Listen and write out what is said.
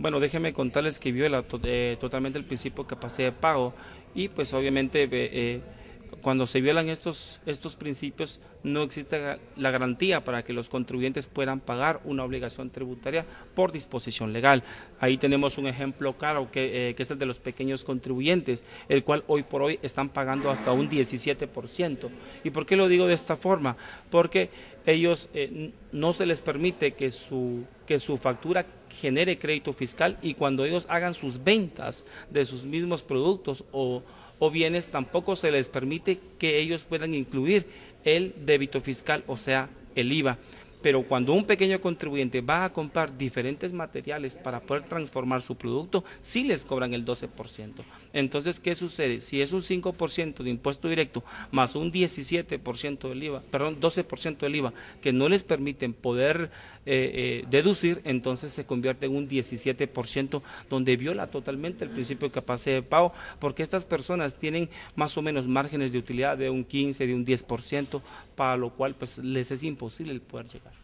Bueno, déjenme contarles que viola eh, totalmente el principio de capacidad de pago y pues obviamente eh, cuando se violan estos, estos principios no existe la garantía para que los contribuyentes puedan pagar una obligación tributaria por disposición legal. Ahí tenemos un ejemplo claro que, eh, que, es el de los pequeños contribuyentes, el cual hoy por hoy están pagando hasta un 17%. ¿Y por qué lo digo de esta forma? Porque ellos eh, no se les permite que su, que su factura genere crédito fiscal y cuando ellos hagan sus ventas de sus mismos productos o, o bienes, tampoco se les permite que ellos puedan incluir el débito fiscal, o sea, el IVA. Pero cuando un pequeño contribuyente va a comprar diferentes materiales para poder transformar su producto, sí les cobran el 12%. Entonces, ¿qué sucede? Si es un 5% de impuesto directo más un 17% del IVA, perdón, 12% del IVA, que no les permiten poder eh, eh, deducir, entonces se convierte en un 17%, donde viola totalmente el principio de capacidad de pago, porque estas personas tienen más o menos márgenes de utilidad de un 15, de un 10%, para lo cual pues les es imposible el poder llegar.